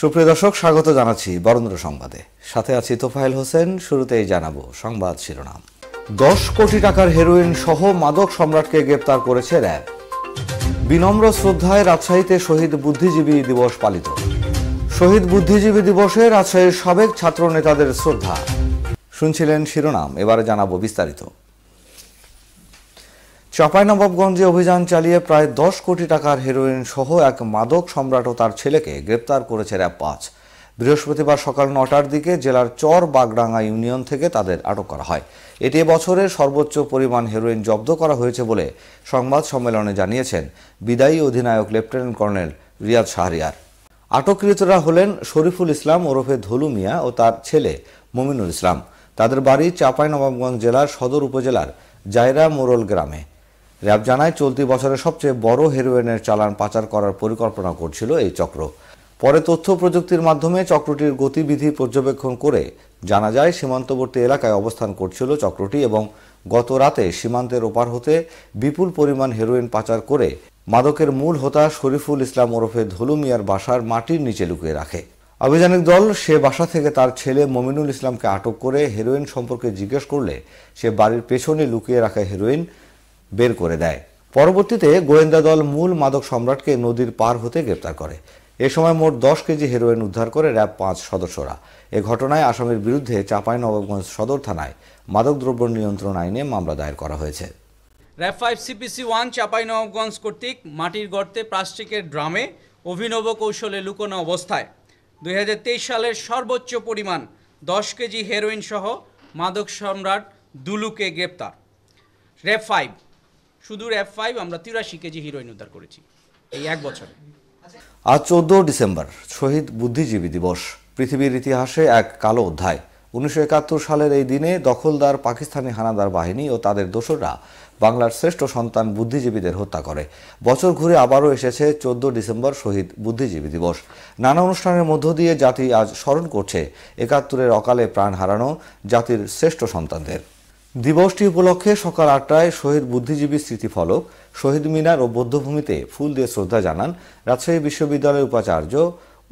সুপ্রিয় দর্শক স্বাগত জানাচ্ছি বরেন্দ্র সংবাদে সাথে আছি তোফাইল হোসেন শুরুতেই জানাবো সংবাদ শিরোনাম দশ কোটি টাকার হেরোইন সহ মাদক সম্রাটকে গ্রেপ্তার করেছে র্যাব বিনম্র শ্রদ্ধায় রাজশাহীতে শহীদ বুদ্ধিজীবী দিবস পালিত শহীদ বুদ্ধিজীবী দিবসে রাজশাহীর সাবেক ছাত্র নেতাদের শ্রদ্ধা শুনছিলেন শিরোনাম এবারে জানাবো বিস্তারিত চাঁপাইনবাবগঞ্জে অভিযান চালিয়ে প্রায় দশ কোটি টাকার হেরোইন সহ এক মাদক সম্রাট ও তার ছেলেকে গ্রেপ্তার করেছে র্যাব পাঁচ বৃহস্পতিবার সকাল নটার দিকে জেলার চর বাগডাঙ্গা ইউনিয়ন থেকে তাদের আটক করা হয় এটি বছরের সর্বোচ্চ পরিমাণ হেরোইন জব্দ করা হয়েছে বলে সংবাদ সম্মেলনে জানিয়েছেন বিদায়ী অধিনায়ক লেফটেন্যান্ট কর্নেল রিয়াদ শাহরিয়ার আটককৃতরা হলেন শরীফুল ইসলাম ওরফে ধলু মিয়া ও তার ছেলে মমিনুল ইসলাম তাদের বাড়ি চাঁপাইনবাবগঞ্জ জেলার সদর উপজেলার জায়রা মোরল গ্রামে র্যাব জানায় চলতি বছরের সবচেয়ে বড় হেরোইনের চালান পাচার করার পরিকল্পনা করছিল এই চক্র পরে তথ্য প্রযুক্তির মাধ্যমে চক্রটির গতিবিধি পর্যবেক্ষণ করে জানা যায় সীমান্তবর্তী এলাকায় অবস্থান করছিল চক্রটি এবং গত রাতে সীমান্তের ওপার হতে বিপুল পরিমাণ হেরোইন পাচার করে মাদকের মূল হোতা শরীফুল ইসলাম ওরফে ধলু মিয়ার বাসার মাটির নিচে লুকিয়ে রাখে আভিযানিক দল সে বাসা থেকে তার ছেলে মমিনুল ইসলামকে আটক করে হেরোইন সম্পর্কে জিজ্ঞেস করলে সে বাড়ির পেছনে লুকিয়ে রাখা হেরোইন বের করে দেয় পরবর্তীতে গোয়েন্দা দল মূল মাদক সম্রাটকে নদীর পার হতে গ্রেপ্তার করে এ সময় মোট দশ কেজি হেরোইন উদ্ধার করে র্যাব পাঁচ সদস্যরা এ ঘটনায় আসামের বিরুদ্ধে চাঁপাই নবাবগঞ্জ সদর থানায় মাদকদ্রব্য নিয়ন্ত্রণ আইনে মামলা দায়ের করা হয়েছে RAB five CPC one Chapai Nawabganj কর্তৃক মাটির গর্তে প্লাস্টিকের ড্রামে অভিনব কৌশলে লুকোনো অবস্থায় দুই হাজার তেইশ সালের সর্বোচ্চ পরিমাণ দশ কেজি হেরোইন সহ মাদক সম্রাট দুলুকে গ্রেপ্তার র্যাব ফাইভ সুদূর এফ ফাইভ আমরা তিরাশি কেজি হিরোইন উদ্ধার করেছি এই এক বছরে আজ চোদ্দ ডিসেম্বর শহীদ বুদ্ধিজীবী দিবস পৃথিবীর ইতিহাসে এক কালো অধ্যায় উনিশশো সালের এই দিনে দখলদার পাকিস্তানি হানাদার বাহিনী ও তাদের দোসররা বাংলার শ্রেষ্ঠ সন্তান বুদ্ধিজীবীদের হত্যা করে বছর ঘুরে আবারও এসেছে চোদ্দ ডিসেম্বর শহীদ বুদ্ধিজীবী দিবস নানা অনুষ্ঠানের মধ্য দিয়ে জাতি আজ স্মরণ করছে একাত্তরের অকালে প্রাণ হারানো জাতির শ্রেষ্ঠ সন্তানদের দিবসটি উপলক্ষে সকাল আটটায় শহীদ বুদ্ধিজীবী স্মৃতিফলক শহীদ মিনার ও বৌদ্ধভূমিতে ফুল দিয়ে শ্রদ্ধা জানান রাজশাহী বিশ্ববিদ্যালয়ের উপাচার্য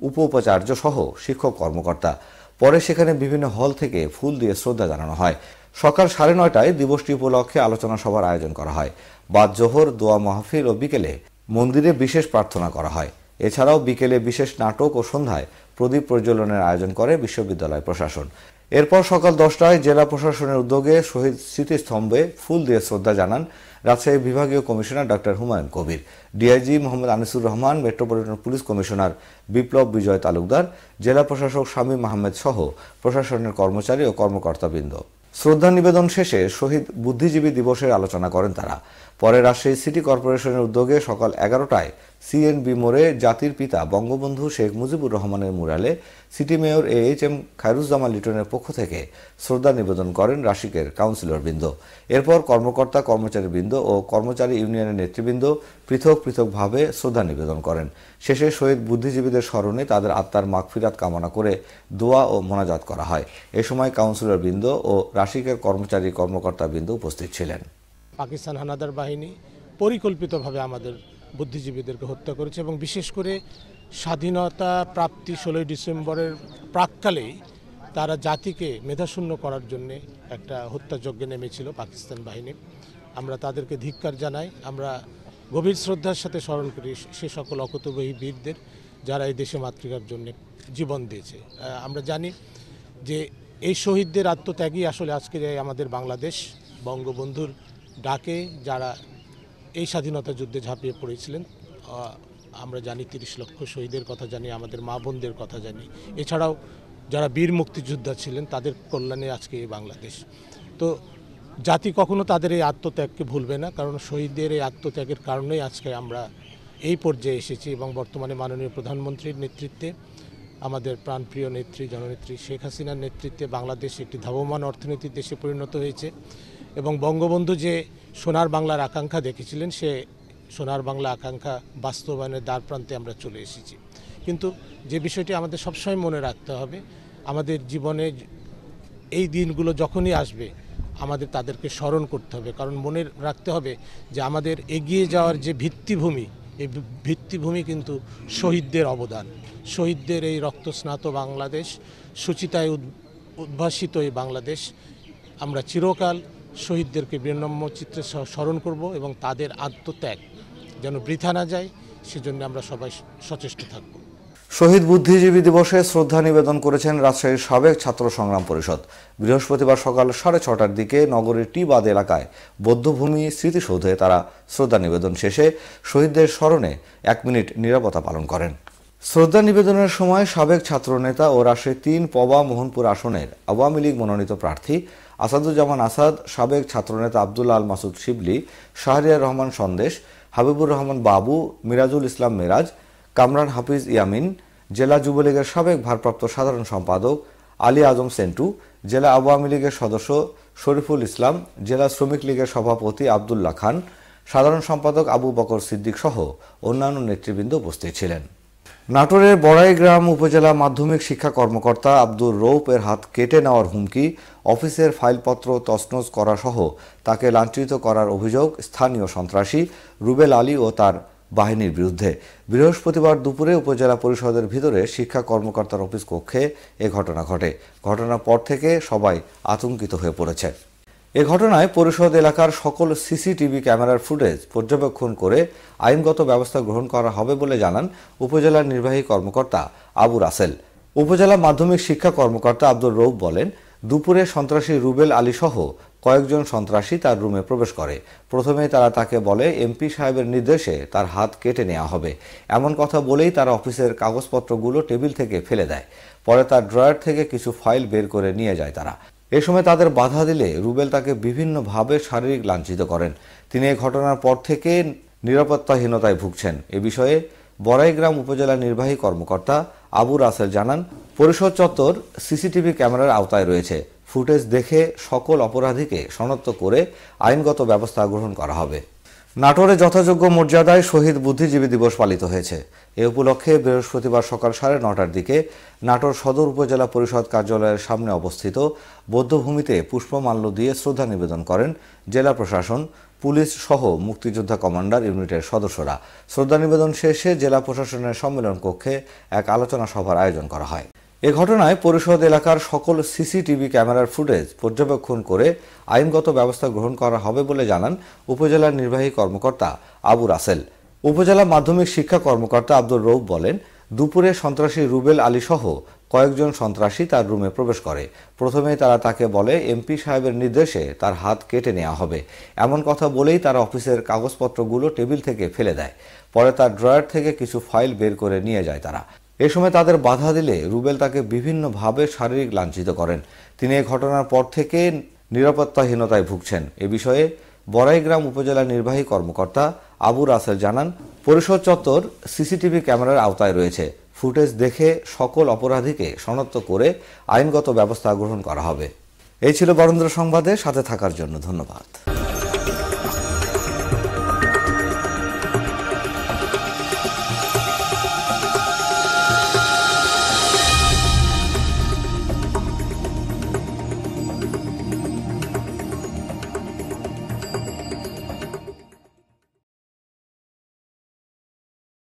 উপ উপাচার্য সহ শিক্ষক কর্মকর্তা পরে সেখানে বিভিন্ন হল থেকে ফুল দিয়ে শ্রদ্ধা জানানো হয় সকাল সাড়ে নয়টায় দিবসটি উপলক্ষে আলোচনা সভার আয়োজন করা হয় বাদ জোহর দোয়া মাহফিল ও বিকেলে মন্দিরে বিশেষ প্রার্থনা করা হয় এছাড়াও বিকেলে বিশেষ নাটক ও সন্ধ্যায় প্রদীপ প্রজ্বলনের আয়োজন করে বিশ্ববিদ্যালয় প্রশাসন এরপর সকাল দশটায় জেলা প্রশাসনের উদ্যোগে শহীদ স্মৃতিস্তম্ভে ফুল দিয়ে শ্রদ্ধা জানান রাজশাহী বিভাগীয় commissioner doctor Humayun Kabir DIG Mohammad Anisur Rahman metropolitan police commissioner Biplob Bijoy Talukdar জেলা প্রশাসক শামীম আহমেদ সহ প্রশাসনের কর্মচারী ও কর্মকর্তাবৃন্দ শ্রদ্ধা নিবেদন শেষে শহীদ বুদ্ধিজীবী দিবসের আলোচনা করেন তারা পরে রাজশাহী সিটি কর্পোরেশনের উদ্যোগে সকাল এগারোটায় সিএনবি মোড়ে জাতির পিতা বঙ্গবন্ধু শেখ মুজিবুর রহমানের মুরালে city mayor A H M Khairuzzaman লিটনের পক্ষ থেকে শ্রদ্ধা নিবেদন করেন রাশিকের কাউন্সিলরবৃন্দ এরপর কর্মকর্তা কর্মচারীবৃন্দ ও কর্মচারী ইউনিয়নের নেতৃবৃন্দ পৃথক পৃথকভাবে শ্রদ্ধা নিবেদন করেন শেষে শহীদ বুদ্ধিজীবীদের স্মরণে তাদের আত্মার মাগফিরাত কামনা করে দোয়া ও মোনাজাত করা হয় এ সময় কাউন্সিলর বৃন্দ ও রাশিকের কর্মচারী কর্মকর্তা বৃন্দ উপস্থিত ছিলেন পাকিস্তান হানাদার বাহিনী পরিকল্পিতভাবে আমাদের বুদ্ধিজীবীদেরকে হত্যা করেছে এবং বিশেষ করে স্বাধীনতা প্রাপ্তি ষোলোই ডিসেম্বরের প্রাককালেই তারা জাতিকে মেধাশূন্য করার জন্য একটা হত্যাযজ্ঞে নেমেছিল পাকিস্তান বাহিনী আমরা তাদেরকে ধিক্কার জানাই আমরা গভীর শ্রদ্ধার সাথে স্মরণ করি সে সকল অকতবহী বীরদের যারা এই দেশে মাতৃকার জন্য জীবন দিয়েছে আমরা জানি যে এই শহীদদের আত্মত্যাগই আসলে আজকে আমাদের বাংলাদেশ বঙ্গবন্ধুর ডাকে যারা এই স্বাধীনতা যুদ্ধে ঝাঁপিয়ে পড়েছিলেন আমরা জানি তিরিশ লক্ষ শহীদের কথা জানি আমাদের মা বোনদের কথা জানি এছাড়াও যারা বীর মুক্তিযোদ্ধা ছিলেন তাদের কল্যাণে আজকে এই বাংলাদেশ তো জাতি কখনো তাদের এই আত্মত্যাগকে ভুলবে না কারণ শহীদদের এই আত্মত্যাগের কারণেই আজকে আমরা এই পর্যায়ে এসেছি এবং বর্তমানে মাননীয় প্রধানমন্ত্রীর নেতৃত্বে আমাদের প্রাণপ্রিয় নেত্রী জননেত্রী শেখ হাসিনার নেতৃত্বে বাংলাদেশ একটি ধাবমান অর্থনীতির দেশে পরিণত হয়েছে এবং বঙ্গবন্ধু যে সোনার বাংলার আকাঙ্ক্ষা দেখেছিলেন সে সোনার বাংলা আকাঙ্ক্ষা বাস্তবায়নের দ্বার প্রান্তে আমরা চলে এসেছি কিন্তু যে বিষয়টি আমাদের সবসময় মনে রাখতে হবে আমাদের জীবনে এই দিনগুলো যখনই আসবে আমাদের তাদেরকে স্মরণ করতে হবে কারণ মনে রাখতে হবে যে আমাদের এগিয়ে যাওয়ার যে ভিত্তিভূমি এই ভিত্তিভূমি কিন্তু শহীদদের অবদান শহীদদের এই রক্তস্নাত বাংলাদেশ সুচিতায় উদ্ভাসিত এই বাংলাদেশ আমরা চিরকাল শহীদদেরকে বিনম্য চিত্রে স্মরণ করব এবং তাদের আত্মত্যাগ যেন বৃথা না যায় সেজন্য আমরা সবাই সচেষ্ট থাকব শহীদ বুদ্ধিজীবী দিবসে শ্রদ্ধা নিবেদন করেছেন রাজশাহীর সাবেক ছাত্র সংগ্রাম পরিষদ বৃহস্পতিবার সকাল সাড়ে ছটার দিকে নগরের টি বাদ এলাকায় বৌদ্ধভূমি স্মৃতিসৌধে তারা শ্রদ্ধা নিবেদন শেষে শহীদদের স্মরণে এক মিনিট নিরাপত্তা পালন করেন শ্রদ্ধা নিবেদনের সময় সাবেক ছাত্রনেতা ও রাশে তিন পবা মোহনপুর আসনের আওয়ামী লীগ মনোনীত প্রার্থী আসাদুজ্জামান আসাদ সাবেক ছাত্রনেতা আব্দুল আল মাসুদ শিবলি শাহরিয়ার রহমান সন্দেশ হাবিবুর রহমান বাবু মিরাজুল ইসলাম মিরাজ কামরান হাফিজ ইয়ামিন জেলা যুবলীগের সাবেক ভারপ্রাপ্ত সাধারণ সম্পাদক আলী আজম সেন্টু জেলা আওয়ামী লীগের সদস্য শরীফুল ইসলাম জেলা শ্রমিক লীগের সভাপতি আবদুল্লা খান সাধারণ সম্পাদক আবু বকর সিদ্দিক সহ অন্যান্য নেতৃবৃন্দ উপস্থিত ছিলেন নাটোরের বড়াইগ্রাম উপজেলা মাধ্যমিক শিক্ষা কর্মকর্তা আব্দুর রৌপের হাত কেটে নেওয়ার হুমকি অফিসের ফাইলপত্র তছনছ করা সহ তাকে লাঞ্ছিত করার অভিযোগ স্থানীয় সন্ত্রাসী রুবেল আলী ও তার বাহিনীর বিরুদ্ধে বৃহস্পতিবার দুপুরে উপজেলা পরিষদের ভিতরে শিক্ষা কর্মকর্তার অফিস কক্ষে এ ঘটনা ঘটে ঘটনার পর থেকে সবাই আতঙ্কিত হয়ে পড়েছে এ ঘটনায় পরিষদ এলাকার সকল সিসিটিভি ক্যামেরার ফুটেজ পর্যবেক্ষণ করে আইনগত ব্যবস্থা গ্রহণ করা হবে বলে জানান উপজেলার নির্বাহী কর্মকর্তা আবু রাসেল উপজেলা মাধ্যমিক শিক্ষা কর্মকর্তা আব্দুর রৌফ বলেন দুপুরে সন্ত্রাসী রুবেল আলী সহ কয়েকজন সন্ত্রাসী তার রুমে প্রবেশ করে প্রথমে তারা তাকে বলে এমপি সাহেবের নির্দেশে তার হাত কেটে নেওয়া হবে এমন কথা বলেই তারা অফিসের কাগজপত্রগুলো টেবিল থেকে ফেলে দেয় পরে তার ড্রয়ার থেকে কিছু ফাইল বের করে নিয়ে যায় তারা এ সময় তাদের বাধা দিলে রুবেল তাকে বিভিন্নভাবে শারীরিক লাঞ্ছিত করেন তিনি এই ঘটনার পর থেকে নিরাপত্তাহীনতায় ভুগছেন এ বিষয়ে বরাইগ্রাম উপজেলা নির্বাহী কর্মকর্তা আবু রাসেল জানান পরিষদ চত্বর সিসিটিভি ক্যামেরার আওতায় রয়েছে ফুটেজ দেখে সকল অপরাধীকে শনাক্ত করে আইনগত ব্যবস্থা গ্রহণ করা হবে নাটোরে যথাযোগ্য মর্যাদায় শহীদ বুদ্ধিজীবী দিবস পালিত হয়েছে এ উপলক্ষে বৃহস্পতিবার সকাল সাড়ে নটার দিকে নাটোর সদর উপজেলা পরিষদ কার্যালয়ের সামনে অবস্থিত বৌদ্ধভূমিতে পুষ্পমাল্য দিয়ে শ্রদ্ধা নিবেদন করেন জেলা প্রশাসন পুলিশ সহ মুক্তিযোদ্ধা কমান্ডার ইউনিটের সদস্যরা শ্রদ্ধা নিবেদন শেষে জেলা প্রশাসনের সম্মেলন কক্ষে এক আলোচনা সভার আয়োজন করা হয় এ ঘটনায় পরিষদ এলাকার সকল সিসিটিভি ক্যামেরার ফুটেজ পর্যবেক্ষণ করে আইনগত ব্যবস্থা গ্রহণ করা হবে বলে জানান উপজেলার নির্বাহী কর্মকর্তা আবু রাসেল উপজেলা মাধ্যমিক শিক্ষা কর্মকর্তা আব্দুর রৌফ বলেন দুপুরে সন্ত্রাসী রুবেল আলী সহ কয়েকজন সন্ত্রাসী তার রুমে প্রবেশ করে প্রথমে তারা তাকে বলে এমপি সাহেবের নির্দেশে তার হাত কেটে নেওয়া হবে এমন কথা বলেই তারা অফিসের কাগজপত্রগুলো টেবিল থেকে ফেলে দেয় পরে তার ড্রয়ার থেকে কিছু ফাইল বের করে নিয়ে যায় তারা এ সময় তাদের বাধা দিলে রুবেল তাকে বিভিন্নভাবে শারীরিক লাঞ্ছিত করেন তিনি এ ঘটনার পর থেকে নিরাপত্তাহীনতায় ভুগছেন এ বিষয়ে বড়াইগ্রাম উপজেলা নির্বাহী কর্মকর্তা আবু রাসেল জানান পরিষদ চত্বর সিসিটিভি ক্যামেরার আওতায় রয়েছে ফুটেজ দেখে সকল অপরাধীকে শনাক্ত করে আইনগত ব্যবস্থা গ্রহণ করা হবে এই ছিল বরেন্দ্র সংবাদে সাথে থাকার জন্য ধন্যবাদ